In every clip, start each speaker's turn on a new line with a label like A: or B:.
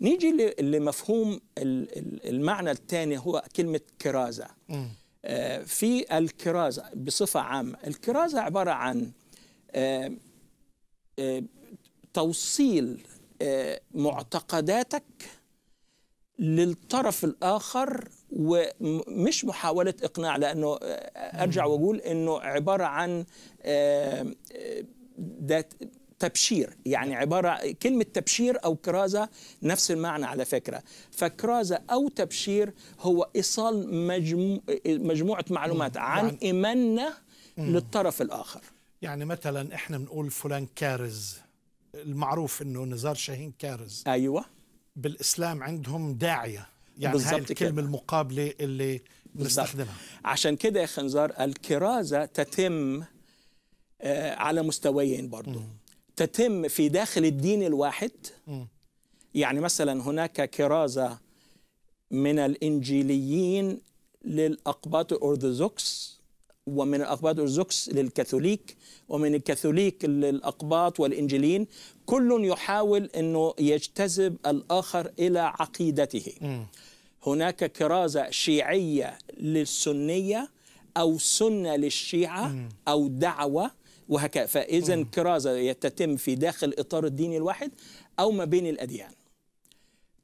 A: نيجي لمفهوم المعنى الثاني هو كلمة كرازة آه، في الكرازة بصفة عامة الكرازة عبارة عن آه، آه، توصيل معتقداتك للطرف الآخر ومش محاولة إقناع لأنه أرجع وأقول أنه عبارة عن تبشير يعني عبارة كلمة تبشير أو كرازة نفس المعنى على فكرة فكرازة أو تبشير هو إيصال مجموعة معلومات عن يعني- إيماننا للطرف الآخر
B: يعني مثلا إحنا بنقول فلان كارز المعروف أنه نزار شاهين كارز أيوة بالإسلام عندهم داعية
A: يعني هاي الكلمة كده.
B: المقابلة اللي
A: نستخدمها عشان كده يا خنزار الكرازة تتم آه، على مستويين برضه تتم في داخل الدين الواحد يعني مثلا هناك كرازة من الإنجيليين للأقباط الأرثوذكس ومن الأقباط الأرثوذكس للكاثوليك ومن الكاثوليك للأقباط والإنجيليين كل يحاول أنه يجتذب الآخر إلى عقيدته هناك كرازة شيعية للسنية أو سنة للشيعة أو دعوة وهكذا فاذا كرازه تتم في داخل اطار الديني الواحد او ما بين الاديان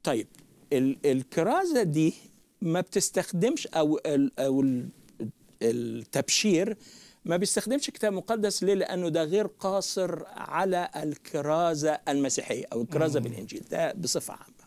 A: طيب الكرازه دي ما بتستخدمش او ال او التبشير ما بيستخدمش كتاب مقدس ليه؟ لانه ده غير قاصر على الكرازه المسيحيه او الكرازه بالانجيل ده بصفه عامه